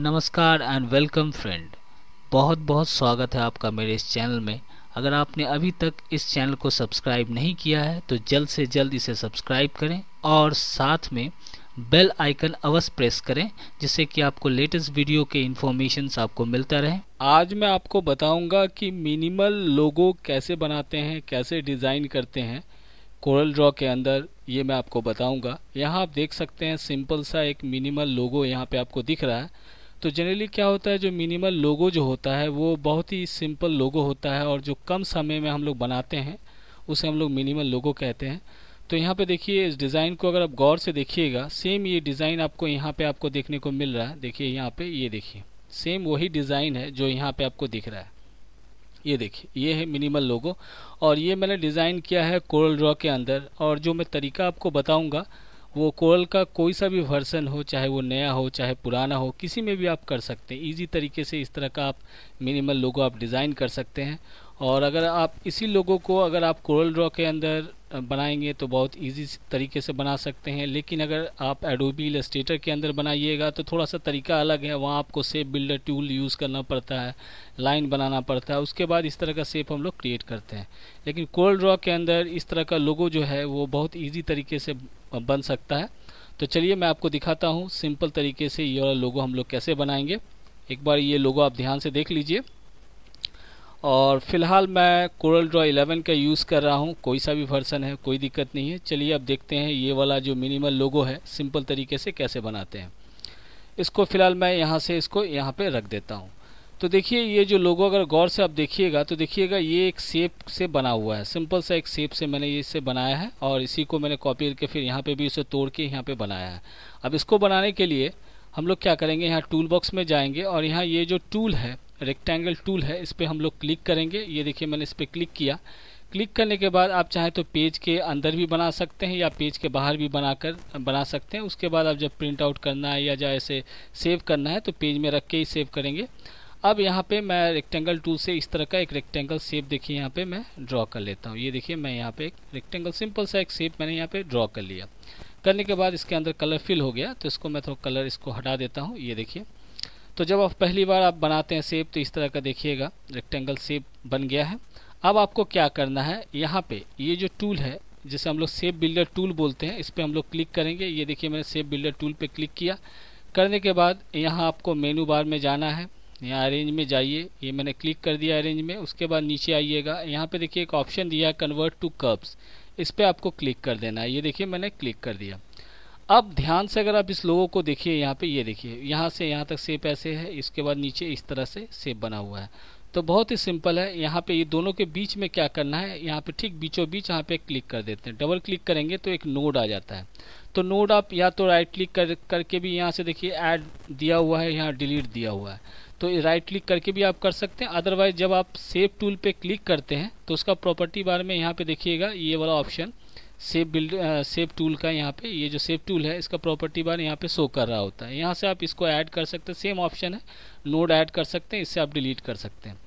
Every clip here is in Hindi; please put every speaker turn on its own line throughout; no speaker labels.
नमस्कार एंड वेलकम फ्रेंड बहुत बहुत स्वागत है आपका मेरे इस चैनल में अगर आपने अभी तक इस चैनल को सब्सक्राइब नहीं किया है तो जल्द से जल्द इसे सब्सक्राइब करें और साथ में बेल आइकन अवश्य प्रेस करें जिससे कि आपको लेटेस्ट वीडियो के इन्फॉर्मेशन आपको मिलता रहे आज मैं आपको बताऊंगा कि मिनिमल लोगो कैसे बनाते हैं कैसे डिज़ाइन करते हैं कोरल ड्रॉ के अंदर ये मैं आपको बताऊंगा यहाँ आप देख सकते हैं सिंपल सा एक मिनिमल लोगो यहाँ पे आपको दिख रहा है तो जनरली क्या होता है जो मिनिमल लोगो जो होता है वो बहुत ही सिंपल लोगो होता है और जो कम समय में हम लोग बनाते हैं उसे हम लोग मिनिमल लोगो कहते हैं तो यहाँ पे देखिए इस डिज़ाइन को अगर आप गौर से देखिएगा सेम ये डिज़ाइन आपको यहाँ पे आपको देखने को मिल रहा है देखिए यहाँ पे ये देखिए सेम वही डिज़ाइन है जो यहाँ पे आपको दिख रहा है ये देखिए ये है मिनिमल लोगो और ये मैंने डिज़ाइन किया है कोरल ड्रॉ के अंदर और जो मैं तरीका आपको बताऊँगा वो कोरल का कोई सा भी वर्सन हो चाहे वो नया हो चाहे पुराना हो किसी में भी आप कर सकते हैं इजी तरीके से इस तरह का आप मिनिमल लोगो आप डिज़ाइन कर सकते हैं और अगर आप इसी लोगों को अगर आप कोरल ड्रॉ के अंदर बनाएंगे तो बहुत इजी तरीके से बना सकते हैं लेकिन अगर आप एडोबी स्टेटर के अंदर बनाइएगा तो थोड़ा सा तरीका अलग है वहाँ आपको सेप बिल्डर टूल यूज़ करना पड़ता है लाइन बनाना पड़ता है उसके बाद इस तरह का सेप हम लोग क्रिएट करते हैं लेकिन कोरल ड्रॉ के अंदर इस तरह का लोगो जो है वो बहुत ईजी तरीके से बन सकता है तो चलिए मैं आपको दिखाता हूँ सिंपल तरीके से ये वाला लोगो हम लोग कैसे बनाएंगे एक बार ये लोगो आप ध्यान से देख लीजिए और फिलहाल मैं कोरल ड्रॉ इलेवन का यूज़ कर रहा हूँ कोई सा भी वर्सन है कोई दिक्कत नहीं है चलिए अब देखते हैं ये वाला जो मिनिमल लोगो है सिंपल तरीके से कैसे बनाते हैं इसको फ़िलहाल मैं यहाँ से इसको यहाँ पर रख देता हूँ तो देखिए ये जो लोगो अगर गौर से आप देखिएगा तो देखिएगा ये एक सेप से बना हुआ है सिंपल सा एक सेप से मैंने इसे बनाया है और इसी को मैंने कॉपी करके फिर यहाँ पे भी इसे तोड़ के यहाँ पे बनाया है अब इसको बनाने के लिए हम लोग क्या करेंगे यहाँ टूल बॉक्स में जाएंगे और यहाँ ये जो टूल है रेक्टेंगल टूल है इस पर हम लोग क्लिक करेंगे ये देखिए मैंने इस पर क्लिक किया क्लिक करने के बाद आप चाहें तो पेज के अंदर भी बना सकते हैं या पेज के बाहर भी बनाकर बना सकते हैं उसके बाद आप जब प्रिंट आउट करना है या जैसे सेव करना है तो पेज में रख के ही सेव करेंगे अब यहाँ पे मैं रेक्टेंगल टू से इस तरह का एक रेक्टेंगल शेप देखिए यहाँ पे मैं ड्रॉ कर लेता हूँ ये देखिए मैं यहाँ पे एक रेक्टेंगल सिंपल सा एक शेप मैंने यहाँ पे ड्रॉ कर लिया करने के बाद इसके अंदर कलर फिल हो गया तो इसको मैं थोड़ा कलर इसको हटा देता हूँ ये देखिए तो जब आप पहली बार आप बनाते हैं सेप तो इस तरह का देखिएगा रेक्टेंगल सेप बन गया है अब आपको क्या करना है यहाँ पर ये जो टूल है जिसे हम लोग सेप बिल्डर टूल बोलते हैं इस पर हम लोग क्लिक करेंगे ये देखिए मैंने सेप बिल्डर टूल पर क्लिक किया करने के बाद यहाँ आपको मेनू बार में जाना है यहाँ अरेंज में जाइए ये मैंने क्लिक कर दिया अरेंज में उसके बाद नीचे आइएगा यहाँ पे देखिए एक ऑप्शन दिया है कन्वर्ट टू कर्ब्स इस पर आपको क्लिक कर देना है ये देखिए मैंने क्लिक कर दिया अब ध्यान से अगर आप इस लोगों को देखिए यहाँ पे ये यह देखिए यहाँ से यहाँ तक सेप ऐसे है इसके बाद नीचे इस तरह से सेप बना हुआ है तो बहुत ही सिंपल है यहाँ पे ये यह दोनों के बीच में क्या करना है यहाँ पे ठीक बीचों बीच यहाँ पे क्लिक कर देते हैं डबल क्लिक करेंगे तो एक नोड आ जाता है तो नोड आप या तो राइट क्लिक कर करके भी यहाँ से देखिए ऐड दिया हुआ है यहाँ डिलीट दिया हुआ है तो राइट क्लिक करके भी आप कर सकते हैं अदरवाइज जब आप सेव टूल पे क्लिक करते हैं तो उसका प्रॉपर्टी बार में यहाँ पे देखिएगा ये वाला option shape build shape tool का यहाँ पे ये जो सेव टूल है इसका प्रॉपर्टी बार यहाँ पे शो कर रहा होता है यहाँ से आप इसको ऐड कर सकते हैं सेम ऑप्शन है नोड ऐड कर सकते हैं इससे आप डिलीट कर सकते हैं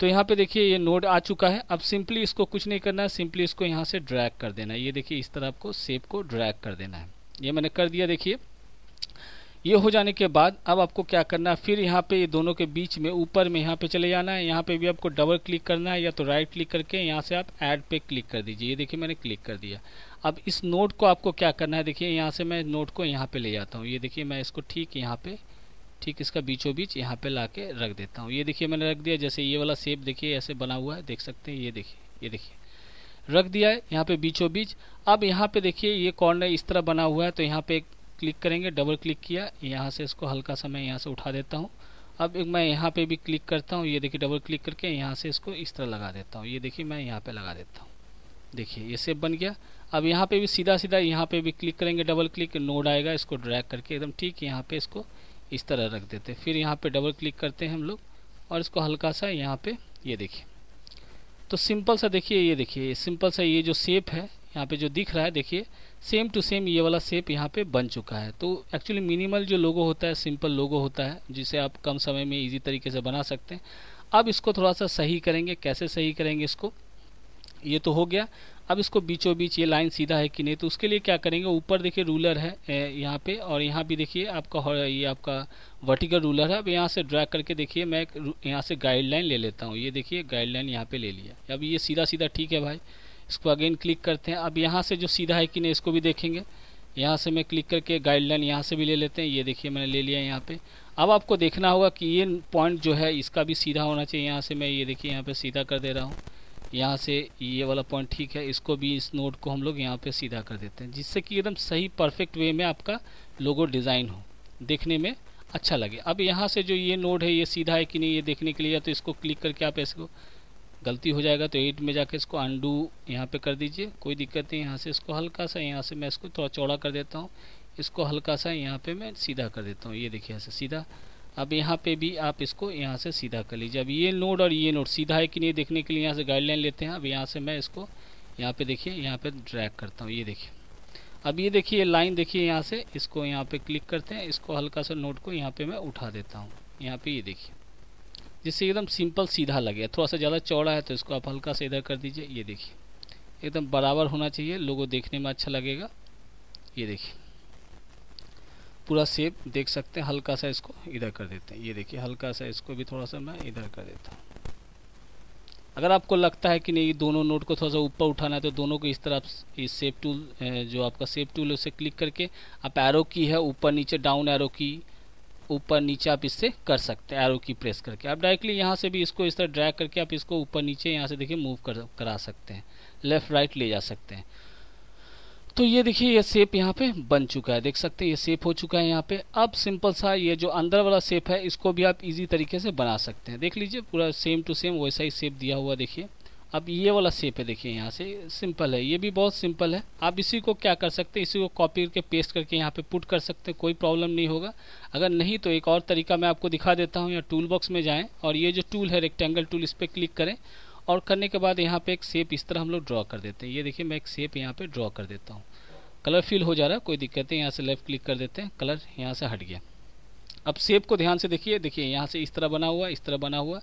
तो यहाँ पे देखिए ये नोड आ चुका है अब सिंपली इसको कुछ नहीं करना है सिंपली इसको यहाँ से ड्रैग कर देना है ये देखिए इस तरह आपको सेव को ड्रैग कर देना है ये मैंने कर दिया देखिए ये हो जाने के बाद अब आपको क्या करना है फिर यहाँ पे ये दोनों के बीच में ऊपर में यहाँ पे चले जाना है यहाँ पे भी आपको डबल क्लिक करना है या तो राइट क्लिक करके यहाँ से आप ऐड पे क्लिक कर दीजिए ये देखिए मैंने क्लिक कर दिया अब इस नोट को आपको क्या करना है देखिए यहाँ से मैं नोट को यहाँ पे ले जाता हूँ ये देखिए मैं इसको ठीक यहाँ पे ठीक इसका बीचों बीच यहाँ पे ला के रख देता हूँ ये देखिए मैंने रख दिया जैसे ये वाला सेप देखिए ऐसे बना हुआ है देख सकते हैं ये देखिए ये देखिए रख दिया है यहाँ पे बीचों बीच अब यहाँ पे देखिए ये कॉर्नर इस तरह बना हुआ है तो यहाँ पे एक क्लिक करेंगे डबल क्लिक किया यहाँ से इसको हल्का सा मैं यहाँ से उठा देता हूँ अब एक मैं यहाँ पे भी क्लिक करता हूँ ये देखिए डबल क्लिक करके यहाँ से इसको इस तरह लगा देता हूँ ये देखिए मैं यहाँ पे लगा देता हूँ देखिए ये सेप बन गया अब यहाँ पे भी सीधा सीधा यहाँ पे भी क्लिक करेंगे डबल क्लिक नोड आएगा इसको ड्रैग करके एकदम ठीक यहाँ पे इसको इस तरह रख देते फिर यहाँ पर डबल क्लिक करते हैं हम लोग और इसको हल्का सा यहाँ पे ये देखिए तो सिंपल सा देखिए ये देखिए सिंपल सा ये जो सेप है यहाँ पे जो दिख रहा है देखिए सेम टू सेम ये वाला सेप यहाँ पे बन चुका है तो एक्चुअली मिनिमल जो लोगो होता है सिंपल लोगो होता है जिसे आप कम समय में इजी तरीके से बना सकते हैं अब इसको थोड़ा सा सही करेंगे कैसे सही करेंगे इसको ये तो हो गया अब इसको बीचों बीच ये लाइन सीधा है कि नहीं तो उसके लिए क्या करेंगे ऊपर देखिए रूलर है यहाँ पे और यहाँ भी देखिए आपका ये आपका वर्टिकल रूलर है अब यहाँ से ड्रैग करके देखिए मैं यहाँ से गाइडलाइन ले लेता हूँ ये देखिए गाइडलाइन यहाँ पे ले लिया अब ये सीधा सीधा ठीक है भाई इसको अगेन क्लिक करते हैं अब यहाँ से जो सीधा है कि नहीं इसको भी देखेंगे यहाँ से मैं क्लिक करके गाइडलाइन यहाँ से भी ले लेते हैं ये देखिए मैंने ले लिया यहाँ पे अब आपको देखना होगा कि ये पॉइंट जो है इसका भी सीधा होना चाहिए यहाँ से मैं ये देखिए यहाँ पे सीधा कर दे रहा हूँ यहाँ से ये वाला पॉइंट ठीक है इसको भी इस नोट को हम लोग यहाँ पे सीधा कर देते हैं जिससे कि एकदम सही परफेक्ट वे में आपका लोगो डिज़ाइन हो देखने में अच्छा लगे अब यहाँ से जो ये नोट है ये सीधा है कि नहीं ये देखने के लिए या तो इसको क्लिक करके आप इसको गलती हो जाएगा तो एट में जाके इसको अंडू यहाँ पे कर दीजिए कोई दिक्कत नहीं यहाँ से इसको हल्का सा यहाँ से मैं इसको थोड़ा चौड़ा कर देता हूँ इसको हल्का सा यहाँ पे मैं सीधा कर देता हूँ ये देखिए ऐसे सीधा अब यहाँ पे भी आप इसको यहाँ से सीधा कर लीजिए अब ये नोड और ये नोड सीधा है कि नहीं देखने के लिए यहाँ से गाइडलाइन लेते हैं अब यहाँ से मैं इसको यहाँ पर देखिए यहाँ पर ड्रैक करता हूँ ये देखिए अब ये देखिए लाइन देखिए यहाँ से इसको यहाँ पर क्लिक करते हैं इसको हल्का सा नोट को यहाँ पर मैं उठा देता हूँ यहाँ पर ये देखिए जिससे एकदम सिंपल सीधा लगे थोड़ा सा ज़्यादा चौड़ा है तो इसको आप हल्का से इधर कर दीजिए ये देखिए एकदम बराबर होना चाहिए लोगों देखने में अच्छा लगेगा ये देखिए पूरा सेप देख सकते हैं हल्का सा इसको इधर कर देते हैं ये देखिए हल्का सा इसको भी थोड़ा सा मैं इधर कर देता हूँ अगर आपको लगता है कि नहीं दोनों नोट को थोड़ा सा ऊपर उठाना है तो दोनों को इस तरह इस सेप टूल जो आपका सेप टूल है उसे क्लिक करके आप एरो की है ऊपर नीचे डाउन एरो की ऊपर नीचे आप इससे कर सकते हैं एरो की प्रेस करके आप डायरेक्टली यहाँ से भी इसको इस तरह ड्रैग करके आप इसको ऊपर नीचे यहाँ से देखिए मूव कर करा सकते हैं लेफ़्ट राइट ले जा सकते हैं तो ये देखिए ये सेप यहाँ पे बन चुका है देख सकते हैं ये सेप हो चुका है यहाँ पे अब सिंपल सा ये जो अंदर वाला सेप है इसको भी आप इजी तरीके से बना सकते हैं देख लीजिए पूरा सेम टू सेम वैसा ही सेप दिया हुआ देखिए अब ये वाला सेप है देखिए यहाँ से सिंपल है ये भी बहुत सिंपल है आप इसी को क्या कर सकते हैं इसी को कॉपी करके पेस्ट करके यहाँ पे पुट कर सकते हैं कोई प्रॉब्लम नहीं होगा अगर नहीं तो एक और तरीका मैं आपको दिखा देता हूँ या टूल बॉक्स में जाएँ और ये जो टूल है रेक्टेंगल टूल इस पर क्लिक करें और करने के बाद यहाँ पर एक सेप इस तरह हम लोग ड्रॉ कर देते हैं ये देखिए मैं एक शेप यहाँ पर ड्रॉ कर देता हूँ कलर फिल हो जा रहा है कोई दिक्कत नहीं यहाँ से लेफ्ट क्लिक कर देते हैं कलर यहाँ से हट गया अब सेब को ध्यान से देखिए देखिए यहाँ से इस तरह बना हुआ इस तरह बना हुआ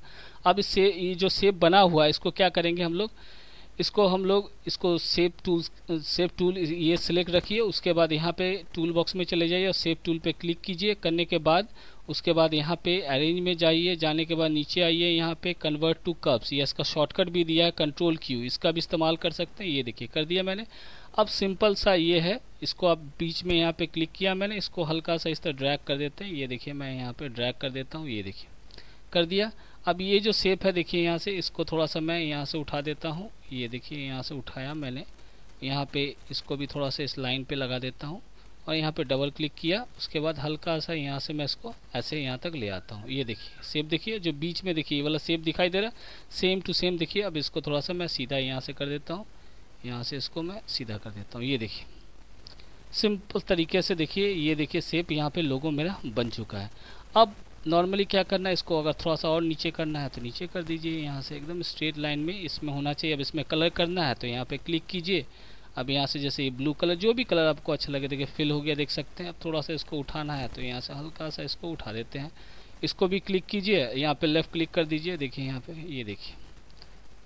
अब इस से ये जो सेब बना हुआ है इसको क्या करेंगे हम लोग इसको हम लोग इसको सेब टूल सेब टूल ये सिलेक्ट रखिए उसके बाद यहाँ पे टूल बॉक्स में चले जाइए और सेब टूल पे क्लिक कीजिए करने के बाद उसके बाद यहाँ पे अरेंज में जाइए जाने के बाद नीचे आइए यहाँ पे कन्वर्ट टू कप्स ये इसका शॉर्टकट भी दिया है कंट्रोल क्यू इसका भी इस्तेमाल कर सकते हैं ये देखिए कर दिया मैंने अब सिंपल सा ये है इसको आप बीच में यहाँ पे क्लिक किया मैंने इसको हल्का सा इस तरह ड्रैग कर देते हैं ये देखिए मैं यहाँ पर ड्रैग कर देता हूँ ये देखिए कर दिया अब ये जो सेप है देखिए यहाँ से इसको थोड़ा सा मैं यहाँ से उठा देता हूँ ये देखिए यहाँ से उठाया मैंने यहाँ पर इसको भी थोड़ा सा इस लाइन पर लगा देता हूँ और यहाँ पे डबल क्लिक किया उसके बाद हल्का सा यहाँ से मैं इसको ऐसे यहाँ तक ले आता हूँ ये देखिए सेप देखिए जो बीच में देखिए ये वाला सेप दिखाई दे रहा है सेम टू सेम देखिए अब इसको थोड़ा सा मैं सीधा यहाँ से कर देता हूँ यहाँ से इसको मैं सीधा कर देता हूँ ये देखिए सिंपल तरीके से देखिए ये देखिए सेप यहाँ पर लोगों मेरा बन चुका है अब नॉर्मली क्या करना है इसको अगर थोड़ा सा और नीचे करना है तो नीचे कर दीजिए यहाँ से एकदम स्ट्रेट लाइन में इसमें होना चाहिए अब इसमें कलर करना है तो यहाँ पर क्लिक कीजिए अब यहाँ से जैसे ये ब्लू कलर जो भी कलर आपको अच्छा लगे देखिए फिल हो गया देख सकते हैं अब थोड़ा सा इसको उठाना है तो यहाँ से हल्का सा इसको उठा देते हैं इसको भी क्लिक कीजिए यहाँ पे लेफ़्ट क्लिक कर दीजिए देखिए यहाँ पे ये देखिए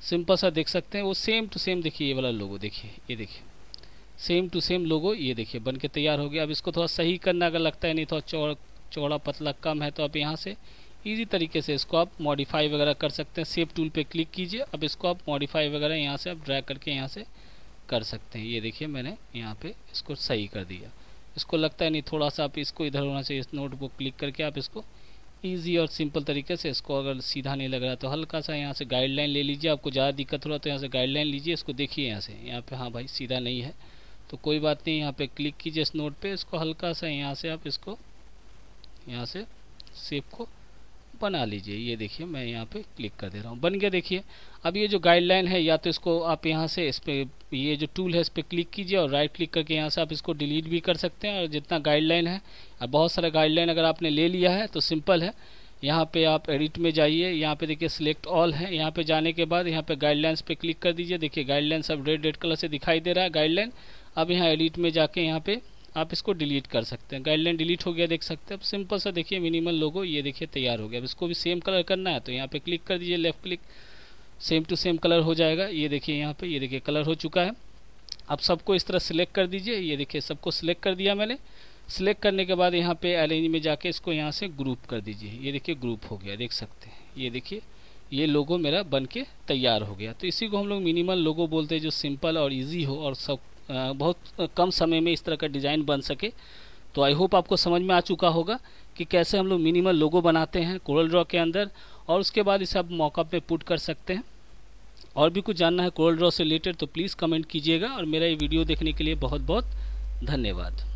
सिंपल सा देख सकते हैं वो सेम टू सेम देखिए ये वाला लोगो देखिए ये देखिए सेम टू सेम लोगो ये देखिए बन के तैयार हो गया अब इसको थोड़ा सही करना अगर लगता है नहीं थोड़ा तो चौड़ा चौड़ा पतला कम है तो आप यहाँ से ईजी तरीके से इसको आप मॉडिफाई वगैरह कर सकते हैं सेफ टूल पर क्लिक कीजिए अब इसको आप मॉडिफाई वगैरह यहाँ से आप ड्रैक करके यहाँ से कर सकते हैं ये देखिए मैंने यहाँ पे इसको सही कर दिया इसको लगता है नहीं थोड़ा सा आप इसको इधर होना चाहिए इस नोट को क्लिक करके आप इसको ईजी और सिंपल तरीके से इसको अगर सीधा नहीं लग रहा तो हल्का सा यहाँ से गाइडलाइन ले लीजिए आपको ज़्यादा दिक्कत हो रहा तो यहाँ से गाइडलाइन लीजिए इसको देखिए यहाँ से यहाँ पे हाँ भाई सीधा नहीं है तो कोई बात नहीं यहाँ पे क्लिक कीजिए इस नोट पे इसको हल्का सा यहाँ से आप इसको यहाँ से सेप को बना लीजिए ये देखिए मैं यहाँ पे क्लिक कर दे रहा हूँ बन गया देखिए अब ये जो गाइडलाइन है या तो इसको आप यहाँ से इस पर ये जो टूल है इस पर क्लिक कीजिए और राइट क्लिक करके यहाँ से आप इसको डिलीट भी कर सकते हैं और जितना गाइडलाइन है और बहुत सारा गाइडलाइन अगर आपने ले लिया है तो सिंपल है यहाँ पे आप एडिट में जाइए यहाँ पे देखिए सिलेक्ट ऑल है यहाँ पे जाने के बाद यहाँ पे गाइडलाइंस पे क्लिक कर दीजिए देखिए गाइडलाइंस अब रेड रेड कलर से दिखाई दे रहा है गाइडलाइन अब यहाँ एडिट में जाके यहाँ पे आप इसको डिलीट कर सकते हैं गाइडलाइन डिलीट हो गया देख सकते हैं अब सिंपल सा देखिए मिनिमल लोगो ये देखिए तैयार हो गया अब इसको भी सेम कलर करना है तो यहाँ पे क्लिक कर दीजिए left click same to same colour हो जाएगा ये देखिए यहाँ पे ये देखिए कलर हो चुका है अब सबको इस तरह सेलेक्ट कर दीजिए ये देखिए सबको सिलेक्ट कर दिया मैंने सिलेक्ट करने के बाद यहाँ पे एल में जाके इसको यहाँ से ग्रुप कर दीजिए ये देखिए ग्रुप हो गया देख सकते हैं ये देखिए ये लोगो मेरा बन के तैयार हो गया तो इसी को हम लोग मिनिमल लोगो बोलते हैं जो सिंपल और इजी हो और सब बहुत कम समय में इस तरह का डिज़ाइन बन सके तो आई होप आपको समझ में आ चुका होगा कि कैसे हम लोग मिनिमल लोगो बनाते हैं कोरल ड्रॉ के अंदर और उसके बाद इसे आप मॉकअप में पुट कर सकते हैं और भी कुछ जानना है कोरल ड्रॉ से रिलेटेड तो प्लीज़ कमेंट कीजिएगा और मेरा ये वीडियो देखने के लिए बहुत बहुत धन्यवाद